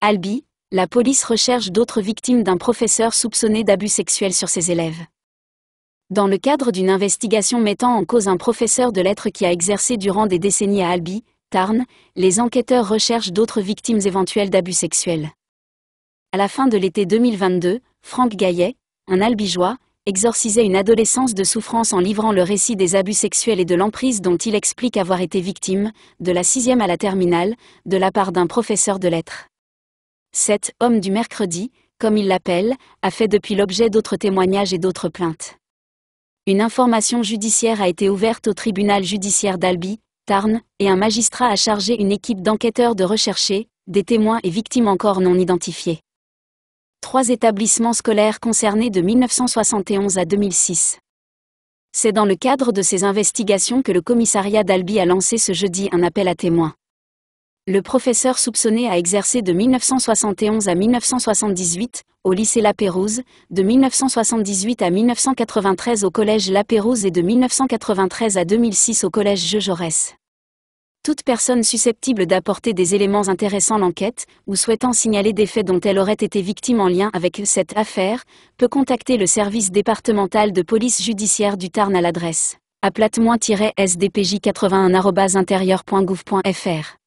Albi, la police recherche d'autres victimes d'un professeur soupçonné d'abus sexuels sur ses élèves. Dans le cadre d'une investigation mettant en cause un professeur de lettres qui a exercé durant des décennies à Albi, Tarn, les enquêteurs recherchent d'autres victimes éventuelles d'abus sexuels. À la fin de l'été 2022, Franck Gaillet, un albigeois, exorcisait une adolescence de souffrance en livrant le récit des abus sexuels et de l'emprise dont il explique avoir été victime, de la sixième à la terminale, de la part d'un professeur de lettres cet homme du mercredi, comme il l'appelle, a fait depuis l'objet d'autres témoignages et d'autres plaintes. Une information judiciaire a été ouverte au tribunal judiciaire d'Albi, Tarn, et un magistrat a chargé une équipe d'enquêteurs de rechercher des témoins et victimes encore non identifiés. Trois établissements scolaires concernés de 1971 à 2006. C'est dans le cadre de ces investigations que le commissariat d'Albi a lancé ce jeudi un appel à témoins le professeur soupçonné a exercé de 1971 à 1978 au lycée La Pérouse, de 1978 à 1993 au collège La Pérouse et de 1993 à 2006 au collège Jeux Jaurès. Toute personne susceptible d'apporter des éléments intéressants l'enquête ou souhaitant signaler des faits dont elle aurait été victime en lien avec cette affaire peut contacter le service départemental de police judiciaire du Tarn à l'adresse aplate sdpj intérieurgouvfr